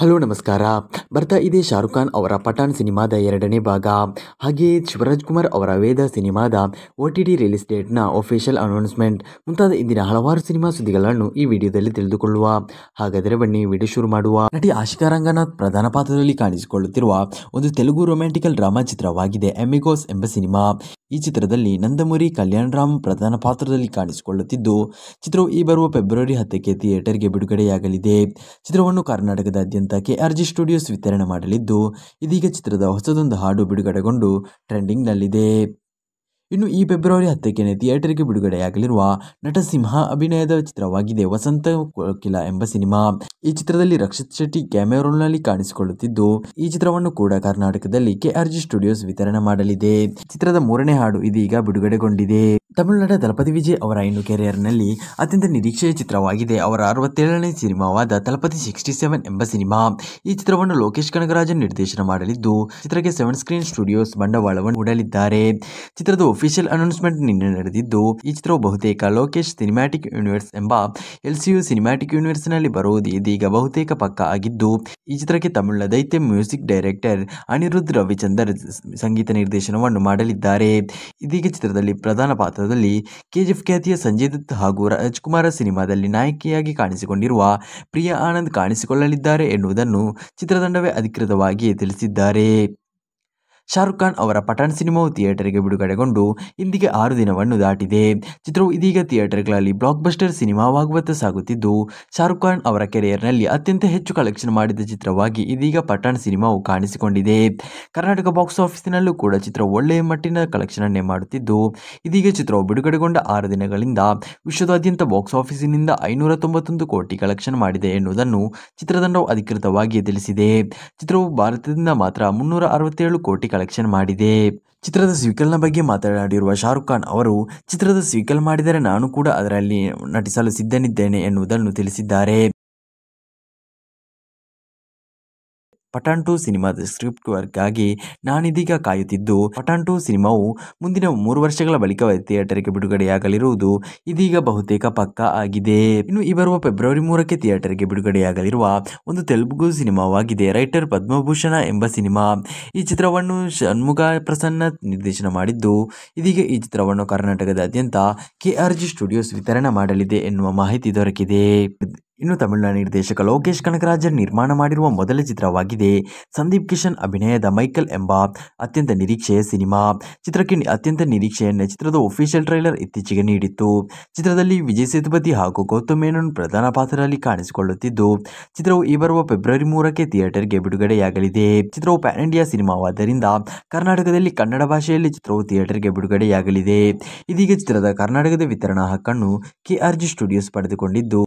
hello ನಮಸ್ಕಾರ ಬರ್ತಾ ಇದೆ ಶಾರುಖ್ ಖಾನ್ ಅವರ ಪಠಾಣ್ ಸಿನಿಮಾದ ಎರಡನೇ ಭಾಗ ಹಾಗೆ ಶಿವರಾಜ್ ಕುಮಾರ್ ಅವರ ವೇದ ಸಿನಿಮಾದ ಒ ಟಿ ಟಿ ರಿಲೀಸ್ ಡೇಟ್ನ ಒಫಿಷಿಯಲ್ ಅನೌನ್ಸ್ಮೆಂಟ್ ಮುಂತಾದ ಇಂದಿನ ಹಲವಾರು ಸಿನಿಮಾ ಸುದ್ದಿಗಳನ್ನು ಈ ವಿಡಿಯೋದಲ್ಲಿ ತಿಳಿದುಕೊಳ್ಳುವ ಹಾಗಾದರೆ ಬನ್ನಿ ವಿಡಿಯೋ ಶುರು ಮಾಡುವ ನಟಿ ಆಶಿಕಾ ರಂಗನಾಥ್ ಪ್ರಧಾನ ಪಾತ್ರದಲ್ಲಿ ಕಾಣಿಸಿಕೊಳ್ಳುತ್ತಿರುವ ಒಂದು ತೆಲುಗು ರೊಮ್ಯಾಂಟಿಕಲ್ ಡ್ರಾಮಾ ಚಿತ್ರವಾಗಿದೆ ಎಮಿಗೋಸ್ ಎಂಬ ಸಿನಿಮಾ ಈ ಚಿತ್ರದಲ್ಲಿ ನಂದಮುರಿ ಕಲ್ಯಾಣ್ ರಾಮ್ ಪ್ರಧಾನ ಪಾತ್ರದಲ್ಲಿ ಕಾಣಿಸಿಕೊಳ್ಳುತ್ತಿದ್ದು ಚಿತ್ರವು ಈ ಬರುವ ಫೆಬ್ರವರಿ ಹತ್ತಕ್ಕೆ ಥಿಯೇಟರ್ಗೆ ಬಿಡುಗಡೆಯಾಗಲಿದೆ ಚಿತ್ರವನ್ನು ಕರ್ನಾಟಕದಾದ್ಯಂತ ಚಿತ್ರದಾದ್ಯಂತ ಕೆಆರ್ಜಿ ಸ್ಟುಡಿಯೋಸ್ ವಿತರಣೆ ಮಾಡಲಿದ್ದು ಇದೀಗ ಚಿತ್ರದ ಹೊಸದೊಂದು ಹಾಡು ಬಿಡುಗಡೆಗೊಂಡು ಟ್ರೆಂಡಿಂಗ್ನಲ್ಲಿದೆ ಇನ್ನು ಈ ಫೆಬ್ರವರಿ ಹತ್ತಕ್ಕೆ ಥಿಯೇಟರ್ಗೆ ಬಿಡುಗಡೆಯಾಗಲಿರುವ ನಟಸಿಂಹ ಅಭಿನಯದ ಚಿತ್ರವಾಗಿದೆ ವಸಂತ ಕೋಕಿಲ ಎಂಬ ಸಿನಿಮಾ ಈ ಚಿತ್ರದಲ್ಲಿ ರಕ್ಷಿತ್ ಶೆಟ್ಟಿ ನಲ್ಲಿ ಕಾಣಿಸಿಕೊಳ್ಳುತ್ತಿದ್ದು ಈ ಚಿತ್ರವನ್ನು ಕೂಡ ಕರ್ನಾಟಕದಲ್ಲಿ ಕೆಆರ್ಜಿ ಸ್ಟುಡಿಯೋಸ್ ವಿತರಣೆ ಮಾಡಲಿದೆ ಚಿತ್ರದ ಮೂರನೇ ಹಾಡು ಇದೀಗ ಬಿಡುಗಡೆಗೊಂಡಿದೆ ತಮಿಳುನಾಡ ದಲಪತಿ ವಿಜಯ್ ಅವರ ಇನ್ನು ಕೆರಿಯರ್ನಲ್ಲಿ ಅತ್ಯಂತ ನಿರೀಕ್ಷೆಯ ಚಿತ್ರವಾಗಿದೆ ಅವರ ಅರವತ್ತೇಳನೇ ಸಿನಿಮಾವಾದ ತಲಪತಿ ಸಿಕ್ಸ್ಟಿ ಸೆವೆನ್ ಎಂಬ ಸಿನಿಮಾ ಈ ಚಿತ್ರವನ್ನು ಲೋಕೇಶ್ ಕನಕರಾಜನ್ ನಿರ್ದೇಶನ ಮಾಡಲಿದ್ದು ಚಿತ್ರಕ್ಕೆ ಸೆವೆನ್ ಸ್ಕ್ರೀನ್ ಸ್ಟುಡಿಯೋಸ್ ಬಂಡವಾಳವನ್ನು ಹೂಡಲಿದ್ದಾರೆ ಚಿತ್ರದ ಒಫಿಷಿಯಲ್ ಅನೌನ್ಸ್ಮೆಂಟ್ ನಿನ್ನೆ ನಡೆದಿದ್ದು ಈ ಚಿತ್ರವು ಬಹುತೇಕ ಲೋಕೇಶ್ ಸಿನಿಮ್ಯಾಟಿಕ್ ಯೂನಿವರ್ಸ್ ಎಂಬ ಎಲ್ಸಿಯು ಸಿನಿಮ್ಯಾಟಿಕ್ ಯೂನಿವರ್ಸ್ನಲ್ಲಿ ಬರುವುದು ಇದೀಗ ಬಹುತೇಕ ಪಕ್ಕ ಆಗಿದ್ದು ಈ ಚಿತ್ರಕ್ಕೆ ತಮಿಳಿನ ದೈತ್ಯ ಮ್ಯೂಸಿಕ್ ಡೈರೆಕ್ಟರ್ ಅನಿರುದ್ಧ ರವಿಚಂದರ್ ಸಂಗೀತ ನಿರ್ದೇಶನವನ್ನು ಮಾಡಲಿದ್ದಾರೆ ಇದೀಗ ಚಿತ್ರದಲ್ಲಿ ಪ್ರಧಾನ ಪಾತ್ರ ಚಿತ್ರದಲ್ಲಿ ಕೆಜಿಎಫ್ ಖ್ಯಾತಿಯ ಸಂಜಯ್ ದತ್ ಹಾಗೂ ರಾಜ್ಕುಮಾರ ಸಿನಿಮಾದಲ್ಲಿ ನಾಯಕಿಯಾಗಿ ಕಾಣಿಸಿಕೊಂಡಿರುವ ಪ್ರಿಯಾ ಆನಂದ್ ಕಾಣಿಸಿಕೊಳ್ಳಲಿದ್ದಾರೆ ಎನ್ನುವುದನ್ನು ಚಿತ್ರತಂಡವೇ ಅಧಿಕೃತವಾಗಿ ತಿಳಿಸಿದ್ದಾರೆ ಶಾರುಖ್ ಖಾನ್ ಅವರ ಪಠಾಣ್ ಸಿನಿಮಾವು ಥಿಯೇಟರ್ಗೆ ಬಿಡುಗಡೆಗೊಂಡು ಇಂದಿಗೆ ಆರು ದಿನವನ್ನು ದಾಟಿದೆ ಚಿತ್ರವು ಇದೀಗ ಥಿಯೇಟರ್ಗಳಲ್ಲಿ ಬ್ಲಾಕ್ ಬಸ್ಟರ್ ಸಿನಿಮಾವಾಗುವತ್ತ ಸಾಗುತ್ತಿದ್ದು ಶಾರುಖ್ ಖಾನ್ ಅವರ ಕೆರಿಯರ್ನಲ್ಲಿ ಅತ್ಯಂತ ಹೆಚ್ಚು ಕಲೆಕ್ಷನ್ ಮಾಡಿದ ಚಿತ್ರವಾಗಿ ಇದೀಗ ಪಠಾಣ್ ಸಿನಿಮಾವು ಕಾಣಿಸಿಕೊಂಡಿದೆ ಕರ್ನಾಟಕ ಬಾಕ್ಸ್ ಆಫೀಸಿನಲ್ಲೂ ಕೂಡ ಚಿತ್ರ ಒಳ್ಳೆಯ ಮಟ್ಟಿನ ಕಲೆಕ್ಷನ್ ಅನ್ನೇ ಮಾಡುತ್ತಿದ್ದು ಇದೀಗ ಚಿತ್ರವು ಬಿಡುಗಡೆಗೊಂಡ ಆರು ದಿನಗಳಿಂದ ವಿಶ್ವದಾದ್ಯಂತ ಬಾಕ್ಸ್ ಆಫೀಸಿನಿಂದ ಐನೂರ ತೊಂಬತ್ತೊಂದು ಕೋಟಿ ಕಲೆಕ್ಷನ್ ಮಾಡಿದೆ ಎನ್ನುವುದನ್ನು ಚಿತ್ರತಂಡವು ಅಧಿಕೃತವಾಗಿ ತಿಳಿಸಿದೆ ಚಿತ್ರವು ಭಾರತದಿಂದ ಮಾತ್ರ ಮುನ್ನೂರ ಅರವತ್ತೇಳು ಕೋಟಿ ಕಲೆಕ್ಷನ್ ಮಾಡಿದೆ ಚಿತ್ರದ ನ ಬಗ್ಗೆ ಮಾತನಾಡಿರುವ ಶಾರುಖ್ ಖಾನ್ ಅವರು ಚಿತ್ರದ ಸ್ವೀಕಲ್ ಮಾಡಿದರೆ ನಾನು ಕೂಡ ಅದರಲ್ಲಿ ನಟಿಸಲು ಸಿದ್ಧನಿದ್ದೇನೆ ಎನ್ನುವುದನ್ನು ತಿಳಿಸಿದ್ದಾರೆ ಪಠಾಣ್ ಟು ಸಿನಿಮಾದ ಸ್ಕ್ರಿಪ್ಟ್ ಆಗಿ ನಾನಿದೀಗ ಕಾಯುತ್ತಿದ್ದು ಪಠಾಣ್ ಟು ಸಿನಿಮಾವು ಮುಂದಿನ ಮೂರು ವರ್ಷಗಳ ಬಳಿಕ ಥಿಯೇಟರ್ಗೆ ಬಿಡುಗಡೆಯಾಗಲಿರುವುದು ಇದೀಗ ಬಹುತೇಕ ಪಕ್ಕಾ ಆಗಿದೆ ಇನ್ನು ಈ ಬರುವ ಫೆಬ್ರವರಿ ಮೂರಕ್ಕೆ ಥಿಯೇಟರ್ಗೆ ಬಿಡುಗಡೆಯಾಗಲಿರುವ ಒಂದು ತೆಲುಗು ಸಿನಿಮಾವಾಗಿದೆ ರೈಟರ್ ಪದ್ಮಭೂಷಣ ಎಂಬ ಸಿನಿಮಾ ಈ ಚಿತ್ರವನ್ನು ಷಣ್ಮುಖ ಪ್ರಸನ್ನ ನಿರ್ದೇಶನ ಮಾಡಿದ್ದು ಇದೀಗ ಈ ಚಿತ್ರವನ್ನು ಕರ್ನಾಟಕದಾದ್ಯಂತ ಕೆಆರ್ಜಿ ಸ್ಟುಡಿಯೋಸ್ ವಿತರಣೆ ಮಾಡಲಿದೆ ಎನ್ನುವ ಮಾಹಿತಿ ದೊರಕಿದೆ ಇನ್ನು ತಮಿಳುನಾಡು ನಿರ್ದೇಶಕ ಲೋಕೇಶ್ ಕನಕರಾಜನ್ ನಿರ್ಮಾಣ ಮಾಡಿರುವ ಮೊದಲ ಚಿತ್ರವಾಗಿದೆ ಸಂದೀಪ್ ಕಿಶನ್ ಅಭಿನಯದ ಮೈಕಲ್ ಎಂಬ ಅತ್ಯಂತ ನಿರೀಕ್ಷೆಯ ಸಿನಿಮಾ ಚಿತ್ರಕ್ಕೆ ಅತ್ಯಂತ ನಿರೀಕ್ಷೆಯನ್ನು ಚಿತ್ರದ ಒಫಿಷಿಯಲ್ ಟ್ರೈಲರ್ ಇತ್ತೀಚೆಗೆ ನೀಡಿತ್ತು ಚಿತ್ರದಲ್ಲಿ ವಿಜಯ್ ಸೇತುಪತಿ ಹಾಗೂ ಗೌತಮ್ ಮೇನನ್ ಪ್ರಧಾನ ಪಾತ್ರದಲ್ಲಿ ಕಾಣಿಸಿಕೊಳ್ಳುತ್ತಿದ್ದು ಚಿತ್ರವು ಈ ಬರುವ ಫೆಬ್ರವರಿ ಮೂರಕ್ಕೆ ಥಿಯೇಟರ್ಗೆ ಬಿಡುಗಡೆಯಾಗಲಿದೆ ಚಿತ್ರವು ಪ್ಯಾನ್ ಇಂಡಿಯಾ ಸಿನಿಮಾವಾದ್ದರಿಂದ ಕರ್ನಾಟಕದಲ್ಲಿ ಕನ್ನಡ ಭಾಷೆಯಲ್ಲಿ ಚಿತ್ರವು ಥಿಯೇಟರ್ಗೆ ಬಿಡುಗಡೆಯಾಗಲಿದೆ ಇದೀಗ ಚಿತ್ರದ ಕರ್ನಾಟಕದ ವಿತರಣಾ ಹಕ್ಕನ್ನು ಕೆಆರ್ಜಿ ಸ್ಟುಡಿಯೋಸ್ ಪಡೆದುಕೊಂಡಿದ್ದು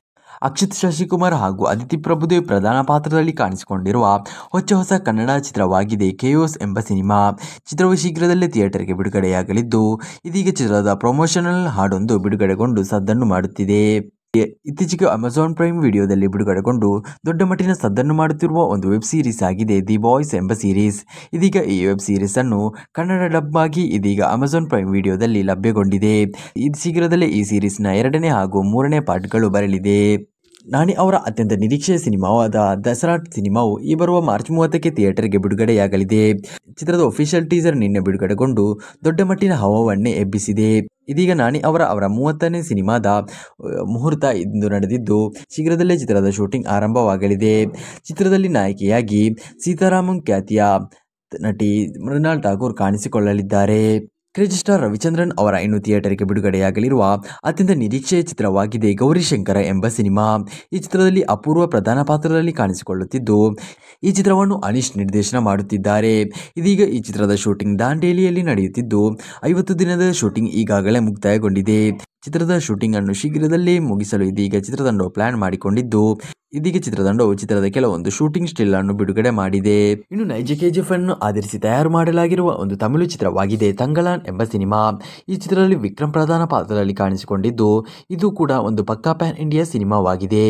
ಅಕ್ಷಿತ್ ಶಶಿಕುಮಾರ್ ಹಾಗೂ ಅದಿತಿ ಪ್ರಭುದೇವ್ ಪ್ರಧಾನ ಪಾತ್ರದಲ್ಲಿ ಕಾಣಿಸಿಕೊಂಡಿರುವ ಹೊಚ್ಚ ಹೊಸ ಕನ್ನಡ ಚಿತ್ರವಾಗಿದೆ ಕೆಯೋಸ್ ಎಂಬ ಸಿನಿಮಾ ಚಿತ್ರವು ಶೀಘ್ರದಲ್ಲೇ ಥಿಯೇಟರ್ಗೆ ಬಿಡುಗಡೆಯಾಗಲಿದ್ದು ಇದೀಗ ಚಿತ್ರದ ಪ್ರಮೋಷನಲ್ ಹಾಡೊಂದು ಬಿಡುಗಡೆಗೊಂಡು ಸದ್ದನ್ನು ಮಾಡುತ್ತಿದೆ ಇತ್ತೀಚೆಗೆ ಅಮೆಜಾನ್ ಪ್ರೈಮ್ ವಿಡಿಯೋದಲ್ಲಿ ಬಿಡುಗಡೆಗೊಂಡು ದೊಡ್ಡ ಮಟ್ಟಿನ ಸದ್ದನ್ನು ಮಾಡುತ್ತಿರುವ ಒಂದು ವೆಬ್ ಸೀರೀಸ್ ಆಗಿದೆ ದಿ ಬಾಯ್ಸ್ ಎಂಬ ಸೀರೀಸ್ ಇದೀಗ ಈ ವೆಬ್ ಸೀರೀಸ್ ಅನ್ನು ಕನ್ನಡ ಡಬ್ ಆಗಿ ಇದೀಗ ಅಮೆಜಾನ್ ಪ್ರೈಮ್ ವಿಡಿಯೋದಲ್ಲಿ ಲಭ್ಯಗೊಂಡಿದೆ ಇದು ಶೀಘ್ರದಲ್ಲೇ ಈ ಸೀರೀಸ್ನ ಎರಡನೇ ಹಾಗೂ ಮೂರನೇ ಪಾರ್ಟ್ಗಳು ಬರಲಿದೆ ನಾಣಿ ಅವರ ಅತ್ಯಂತ ನಿರೀಕ್ಷೆಯ ಸಿನಿಮಾವಾದ ದಸರಾ ಸಿನಿಮಾವು ಈ ಬರುವ ಮಾರ್ಚ್ ಮೂವತ್ತಕ್ಕೆ ಥಿಯೇಟರ್ಗೆ ಬಿಡುಗಡೆಯಾಗಲಿದೆ ಚಿತ್ರದ ಒಫಿಷಿಯಲ್ ಟೀಸರ್ ನಿನ್ನೆ ಬಿಡುಗಡೆಗೊಂಡು ದೊಡ್ಡ ಮಟ್ಟಿನ ಹವವನ್ನೇ ಎಬ್ಬಿಸಿದೆ ಇದೀಗ ನಾಣಿ ಅವರ ಅವರ ಮೂವತ್ತನೇ ಸಿನಿಮಾದ ಮುಹೂರ್ತ ಇಂದು ನಡೆದಿದ್ದು ಶೀಘ್ರದಲ್ಲೇ ಚಿತ್ರದ ಶೂಟಿಂಗ್ ಆರಂಭವಾಗಲಿದೆ ಚಿತ್ರದಲ್ಲಿ ನಾಯಕಿಯಾಗಿ ಸೀತಾರಾಮನ್ ಖ್ಯಾತಿಯ ನಟಿ ಮೃಣಾಲ್ ಠಾಕೂರ್ ಕಾಣಿಸಿಕೊಳ್ಳಲಿದ್ದಾರೆ ಕ್ರೆಜಿಸ್ಟಾರ್ ರವಿಚಂದ್ರನ್ ಅವರ ಇನ್ನು ಥಿಯೇಟರ್ಗೆ ಬಿಡುಗಡೆಯಾಗಲಿರುವ ಅತ್ಯಂತ ನಿರೀಕ್ಷೆಯ ಚಿತ್ರವಾಗಿದೆ ಗೌರಿಶಂಕರ ಎಂಬ ಸಿನಿಮಾ ಈ ಚಿತ್ರದಲ್ಲಿ ಅಪೂರ್ವ ಪ್ರಧಾನ ಪಾತ್ರದಲ್ಲಿ ಕಾಣಿಸಿಕೊಳ್ಳುತ್ತಿದ್ದು ಈ ಚಿತ್ರವನ್ನು ಅನೀಶ್ ನಿರ್ದೇಶನ ಮಾಡುತ್ತಿದ್ದಾರೆ ಇದೀಗ ಈ ಚಿತ್ರದ ಶೂಟಿಂಗ್ ದಾಂಡೇಲಿಯಲ್ಲಿ ನಡೆಯುತ್ತಿದ್ದು ಐವತ್ತು ದಿನದ ಶೂಟಿಂಗ್ ಈಗಾಗಲೇ ಮುಕ್ತಾಯಗೊಂಡಿದೆ ಚಿತ್ರದ ಶೂಟಿಂಗ್ ಅನ್ನು ಶೀಘ್ರದಲ್ಲೇ ಮುಗಿಸಲು ಇದೀಗ ಚಿತ್ರತಂಡವು ಪ್ಲಾನ್ ಮಾಡಿಕೊಂಡಿದ್ದು ಇದೀಗ ಚಿತ್ರತಂಡವು ಚಿತ್ರದ ಕೆಲವೊಂದು ಶೂಟಿಂಗ್ ಸ್ಟಿಲ್ ಅನ್ನು ಬಿಡುಗಡೆ ಮಾಡಿದೆ ಇನ್ನು ನೈಜ ಕೆಜಿಎಫ್ ಅನ್ನು ಆಧರಿಸಿ ತಯಾರು ಮಾಡಲಾಗಿರುವ ಒಂದು ತಮಿಳು ಚಿತ್ರವಾಗಿದೆ ತಂಗಲಾನ್ ಎಂಬ ಸಿನಿಮಾ ಈ ಚಿತ್ರದಲ್ಲಿ ವಿಕ್ರಮ್ ಪ್ರಧಾನ ಪಾತ್ರದಲ್ಲಿ ಕಾಣಿಸಿಕೊಂಡಿದ್ದು ಇದು ಕೂಡ ಒಂದು ಪಕ್ಕಾ ಪ್ಯಾನ್ ಇಂಡಿಯಾ ಸಿನಿಮಾವಾಗಿದೆ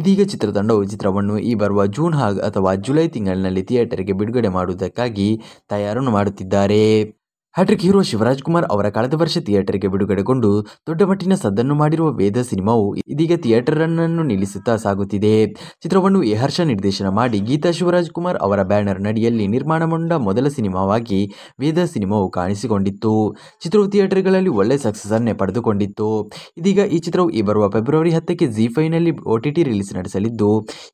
ಇದೀಗ ಚಿತ್ರತಂಡವು ಚಿತ್ರವನ್ನು ಈ ಬರುವ ಜೂನ್ ಹಾಗೂ ಅಥವಾ ಜುಲೈ ತಿಂಗಳಿನಲ್ಲಿ ಥಿಯೇಟರ್ಗೆ ಬಿಡುಗಡೆ ಮಾಡುವುದಕ್ಕಾಗಿ ತಯಾರನ್ನು ಮಾಡುತ್ತಿದ್ದಾರೆ ಹ್ಯಾಟ್ರಿಕ್ ಹೀರೋ ಶಿವರಾಜ್ ಕುಮಾರ್ ಅವರ ಕಳೆದ ವರ್ಷ ಥಿಯೇಟರ್ಗೆ ಬಿಡುಗಡೆಗೊಂಡು ದೊಡ್ಡ ಮಟ್ಟಿನ ಸದ್ದನ್ನು ಮಾಡಿರುವ ವೇದ ಸಿನಿಮಾವು ಇದೀಗ ಥಿಯೇಟರ್ ಅನ್ನು ನಿಲ್ಲಿಸುತ್ತಾ ಸಾಗುತ್ತಿದೆ ಚಿತ್ರವನ್ನು ಹರ್ಷ ನಿರ್ದೇಶನ ಮಾಡಿ ಗೀತಾ ಶಿವರಾಜ್ ಕುಮಾರ್ ಅವರ ಬ್ಯಾನರ್ ನಡಿಯಲ್ಲಿ ನಿರ್ಮಾಣಗೊಂಡ ಮೊದಲ ಸಿನಿಮಾವಾಗಿ ವೇದ ಸಿನಿಮಾವು ಕಾಣಿಸಿಕೊಂಡಿತ್ತು ಚಿತ್ರವು ಥಿಯೇಟರ್ಗಳಲ್ಲಿ ಒಳ್ಳೆ ಸಕ್ಸಸ್ ಅನ್ನೇ ಪಡೆದುಕೊಂಡಿತ್ತು ಇದೀಗ ಈ ಚಿತ್ರವು ಈ ಬರುವ ಫೆಬ್ರವರಿ ಹತ್ತಕ್ಕೆ ಜಿ ಫೈನಲ್ಲಿ ಒಟಿಟಿ ರಿಲೀಸ್ ನಡೆಸಲಿದ್ದು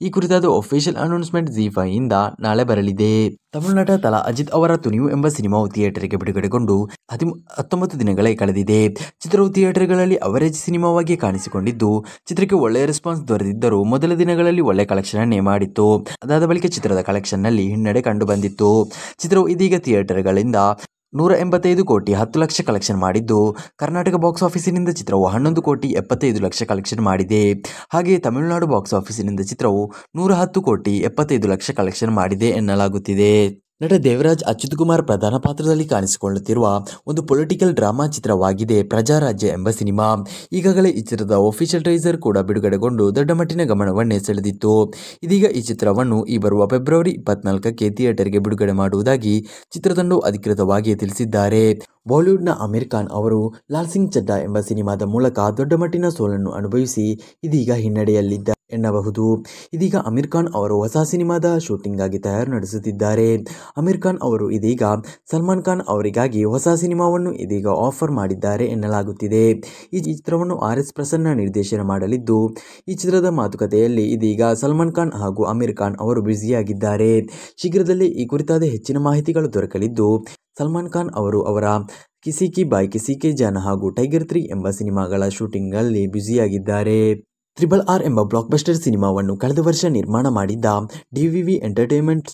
ಈ ಕುರಿತಾದ ಅಫಿಷಿಯಲ್ ಅನೌನ್ಸ್ಮೆಂಟ್ ಜಿ ಫೈಯಿಂದ ನಾಳೆ ಬರಲಿದೆ ತಮಿಳುನಾಟ ತಲಾ ಅಜಿತ್ ಅವರ ತುನಿಯು ಎಂಬ ಸಿನಿಮಾವು ಥಿಯೇಟರ್ಗೆ ಬಿಡುಗಡೆಗೊಂಡು ಹದಿ ಹತ್ತೊಂಬತ್ತು ದಿನಗಳೇ ಕಳೆದಿದೆ ಚಿತ್ರವು ಥಿಯೇಟರ್ಗಳಲ್ಲಿ ಅವರೇಜ್ ಸಿನಿಮಾವಾಗಿ ಕಾಣಿಸಿಕೊಂಡಿದ್ದು ಚಿತ್ರಕ್ಕೆ ಒಳ್ಳೆಯ ರೆಸ್ಪಾನ್ಸ್ ದೊರೆತಿದ್ದರೂ ಮೊದಲ ದಿನಗಳಲ್ಲಿ ಒಳ್ಳೆ ಕಲೆಕ್ಷನ್ ಮಾಡಿತ್ತು ಅದಾದ ಬಳಿಕ ಚಿತ್ರದ ಕಲೆಕ್ಷನ್ನಲ್ಲಿ ಹಿನ್ನಡೆ ಕಂಡುಬಂದಿತ್ತು ಚಿತ್ರವು ಇದೀಗ ಥಿಯೇಟರ್ಗಳಿಂದ ನೂರ ಎಂಬತ್ತೈದು ಕೋಟಿ ಹತ್ತು ಲಕ್ಷ ಕಲೆಕ್ಷನ್ ಮಾಡಿದ್ದು ಕರ್ನಾಟಕ ಬಾಕ್ಸ್ ಆಫೀಸಿನಿಂದ ಚಿತ್ರವು ಹನ್ನೊಂದು ಕೋಟಿ ಎಪ್ಪತ್ತೈದು ಲಕ್ಷ ಕಲೆಕ್ಷನ್ ಮಾಡಿದೆ ಹಾಗೆ ತಮಿಳುನಾಡು ಬಾಕ್ಸ್ ಆಫೀಸಿನಿಂದ ಚಿತ್ರವು ನೂರ ಹತ್ತು ಕೋಟಿ ಎಪ್ಪತ್ತೈದು ಲಕ್ಷ ಕಲೆಕ್ಷನ್ ಮಾಡಿದೆ ಎನ್ನಲಾಗುತ್ತಿದೆ ನಟ ದೇವರಾಜ್ ಅಚ್ಯುತ್ ಕುಮಾರ್ ಪ್ರಧಾನ ಪಾತ್ರದಲ್ಲಿ ಕಾಣಿಸಿಕೊಳ್ಳುತ್ತಿರುವ ಒಂದು ಪೊಲಿಟಿಕಲ್ ಡ್ರಾಮಾ ಚಿತ್ರವಾಗಿದೆ ಪ್ರಜಾರಾಜ್ಯ ಎಂಬ ಸಿನಿಮಾ ಈಗಾಗಲೇ ಈ ಚಿತ್ರದ ಒಫಿಷಿಯಲ್ ಟ್ರೈಸರ್ ಕೂಡ ಬಿಡುಗಡೆಗೊಂಡು ದೊಡ್ಡ ಮಟ್ಟಿನ ಗಮನವನ್ನೇ ಸೆಳೆದಿತ್ತು ಇದೀಗ ಈ ಚಿತ್ರವನ್ನು ಈ ಬರುವ ಫೆಬ್ರವರಿ ಇಪ್ಪತ್ನಾಲ್ಕಕ್ಕೆ ಥಿಯೇಟರ್ಗೆ ಬಿಡುಗಡೆ ಮಾಡುವುದಾಗಿ ಚಿತ್ರತಂಡವು ಅಧಿಕೃತವಾಗಿ ತಿಳಿಸಿದ್ದಾರೆ ಬಾಲಿವುಡ್ನ ಅಮೀರ್ ಖಾನ್ ಅವರು ಲಾಲ್ ಸಿಂಗ್ ಚಡ್ಡಾ ಎಂಬ ಸಿನಿಮಾದ ಮೂಲಕ ದೊಡ್ಡ ಮಟ್ಟಿನ ಸೋಲನ್ನು ಅನುಭವಿಸಿ ಇದೀಗ ಹಿನ್ನಡೆಯಲ್ಲಿದ್ದಾರೆ ಎನ್ನಬಹುದು ಇದೀಗ ಅಮೀರ್ ಖಾನ್ ಅವರು ಹೊಸ ಸಿನಿಮಾದ ಆಗಿ ತಯಾರು ನಡೆಸುತ್ತಿದ್ದಾರೆ ಅಮೀರ್ ಖಾನ್ ಅವರು ಇದೀಗ ಸಲ್ಮಾನ್ ಖಾನ್ ಅವರಿಗಾಗಿ ಹೊಸ ಸಿನಿಮಾವನ್ನು ಇದೀಗ ಆಫರ್ ಮಾಡಿದ್ದಾರೆ ಎನ್ನಲಾಗುತ್ತಿದೆ ಈ ಚಿತ್ರವನ್ನು ಆರ್ ಎಸ್ ಪ್ರಸನ್ನ ನಿರ್ದೇಶನ ಮಾಡಲಿದ್ದು ಈ ಚಿತ್ರದ ಮಾತುಕತೆಯಲ್ಲಿ ಇದೀಗ ಸಲ್ಮಾನ್ ಖಾನ್ ಹಾಗೂ ಅಮೀರ್ ಖಾನ್ ಅವರು ಬ್ಯುಸಿಯಾಗಿದ್ದಾರೆ ಶೀಘ್ರದಲ್ಲೇ ಈ ಕುರಿತಾದ ಹೆಚ್ಚಿನ ಮಾಹಿತಿಗಳು ದೊರಕಲಿದ್ದು ಸಲ್ಮಾನ್ ಖಾನ್ ಅವರು ಅವರ ಕಿಸಿ ಕಿ ಬಾಯ್ ಕಿಸಿ ಕೆ ಜಾನ್ ಹಾಗೂ ಟೈಗರ್ ತ್ರೀ ಎಂಬ ಸಿನಿಮಾಗಳ ಶೂಟಿಂಗ್ನಲ್ಲಿ ಬ್ಯುಸಿಯಾಗಿದ್ದಾರೆ ತ್ರಿಬಲ್ ಆರ್ ಎಂಬ ಬ್ಲಾಕ್ಬಸ್ಟರ್ ಸಿನಿಮಾವನ್ನು ಕಳೆದ ವರ್ಷ ನಿರ್ಮಾಣ ಮಾಡಿದ್ದ ಡಿವಿವಿ ಎಂಟರ್ಟೈನ್ಮೆಂಟ್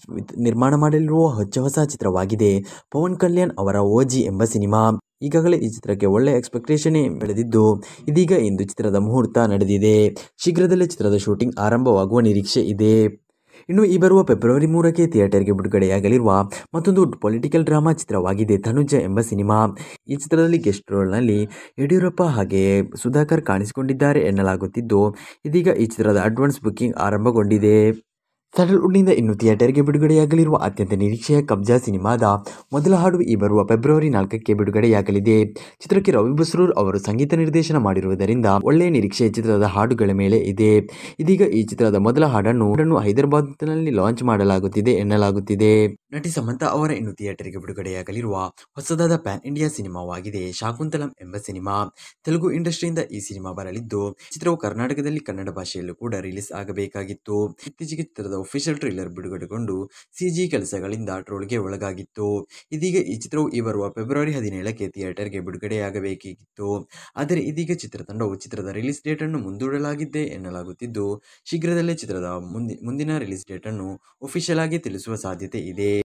ನಿರ್ಮಾಣ ಮಾಡಲಿರುವ ಹೊಚ್ಚ ಹೊಸ ಚಿತ್ರವಾಗಿದೆ ಪವನ್ ಕಲ್ಯಾಣ್ ಅವರ ಓಜಿ ಎಂಬ ಸಿನಿಮಾ ಈಗಾಗಲೇ ಈ ಚಿತ್ರಕ್ಕೆ ಒಳ್ಳೆ ಎಕ್ಸ್ಪೆಕ್ಟೇಷನ್ ಬೆಳೆದಿದ್ದು ಇದೀಗ ಇಂದು ಚಿತ್ರದ ಮುಹೂರ್ತ ನಡೆದಿದೆ ಶೀಘ್ರದಲ್ಲೇ ಚಿತ್ರದ ಶೂಟಿಂಗ್ ಆರಂಭವಾಗುವ ನಿರೀಕ್ಷೆ ಇದೆ ಇನ್ನು ಈ ಬರುವ ಫೆಬ್ರವರಿ ಮೂರಕ್ಕೆ ಥಿಯೇಟರ್ಗೆ ಬಿಡುಗಡೆಯಾಗಲಿರುವ ಮತ್ತೊಂದು ಪೊಲಿಟಿಕಲ್ ಡ್ರಾಮಾ ಚಿತ್ರವಾಗಿದೆ ಧನುಜ ಎಂಬ ಸಿನಿಮಾ ಈ ಚಿತ್ರದಲ್ಲಿ ಗೆಸ್ಟ್ ರೋಲ್ನಲ್ಲಿ ಯಡಿಯೂರಪ್ಪ ಹಾಗೆಯೇ ಸುಧಾಕರ್ ಕಾಣಿಸಿಕೊಂಡಿದ್ದಾರೆ ಎನ್ನಲಾಗುತ್ತಿದ್ದು ಇದೀಗ ಈ ಚಿತ್ರದ ಅಡ್ವಾನ್ಸ್ ಬುಕ್ಕಿಂಗ್ ಆರಂಭಗೊಂಡಿದೆ ಸಡಲ್ ನಿಂದ ಇನ್ನು ಥಿಯೇಟರ್ಗೆ ಬಿಡುಗಡೆಯಾಗಲಿರುವ ಅತ್ಯಂತ ನಿರೀಕ್ಷೆಯ ಕಬ್ಜಾ ಸಿನಿಮಾದ ಮೊದಲ ಹಾಡು ಈ ಬರುವ ಫೆಬ್ರವರಿ ನಾಲ್ಕಕ್ಕೆ ಬಿಡುಗಡೆಯಾಗಲಿದೆ ಚಿತ್ರಕ್ಕೆ ರವಿ ಬಸ್ರೂರ್ ಅವರು ಸಂಗೀತ ನಿರ್ದೇಶನ ಮಾಡಿರುವುದರಿಂದ ಒಳ್ಳೆಯ ನಿರೀಕ್ಷೆ ಚಿತ್ರದ ಹಾಡುಗಳ ಮೇಲೆ ಇದೆ ಇದೀಗ ಈ ಚಿತ್ರದ ಮೊದಲ ಹಾಡನ್ನು ಹೈದರಾಬಾದ್ನಲ್ಲಿ ಲಾಂಚ್ ಮಾಡಲಾಗುತ್ತಿದೆ ಎನ್ನಲಾಗುತ್ತಿದೆ ನಟಿ ಸಮಂತ ಅವರ ಇನ್ನು ಥಿಯೇಟರ್ಗೆ ಬಿಡುಗಡೆಯಾಗಲಿರುವ ಹೊಸದಾದ ಪ್ಯಾನ್ ಇಂಡಿಯಾ ಸಿನಿಮಾವಾಗಿದೆ ಶಾಕುಂತಲಂ ಎಂಬ ಸಿನಿಮಾ ತೆಲುಗು ಇಂಡಸ್ಟ್ರಿಯಿಂದ ಈ ಸಿನಿಮಾ ಬರಲಿದ್ದು ಚಿತ್ರವು ಕರ್ನಾಟಕದಲ್ಲಿ ಕನ್ನಡ ಭಾಷೆಯಲ್ಲೂ ಕೂಡ ರಿಲೀಸ್ ಆಗಬೇಕಾಗಿತ್ತು ಇತ್ತೀಚೆಗೆ ಚಿತ್ರದ ಅಫಿಷಿಯಲ್ ಟ್ರೈಲರ್ ಬಿಡುಗಡೆಗೊಂಡು ಸಿಜಿ ಕೆಲಸಗಳಿಂದ ಟ್ರೋಲ್ಗೆ ಒಳಗಾಗಿತ್ತು ಇದೀಗ ಈ ಚಿತ್ರವು ಈ ಬರುವ ಫೆಬ್ರವರಿ ಹದಿನೇಳಕ್ಕೆ ಥಿಯೇಟರ್ಗೆ ಬಿಡುಗಡೆಯಾಗಬೇಕಿತ್ತು ಆದರೆ ಇದೀಗ ಚಿತ್ರತಂಡವು ಚಿತ್ರದ ರಿಲೀಸ್ ಡೇಟ್ ಅನ್ನು ಮುಂದೂಡಲಾಗಿದೆ ಎನ್ನಲಾಗುತ್ತಿದ್ದು ಶೀಘ್ರದಲ್ಲೇ ಚಿತ್ರದ ಮುಂದಿನ ರಿಲೀಸ್ ಡೇಟ್ ಅನ್ನು ಅಫಿಷಿಯಲ್ ಆಗಿ ತಿಳಿಸುವ ಸಾಧ್ಯತೆ ಇದೆ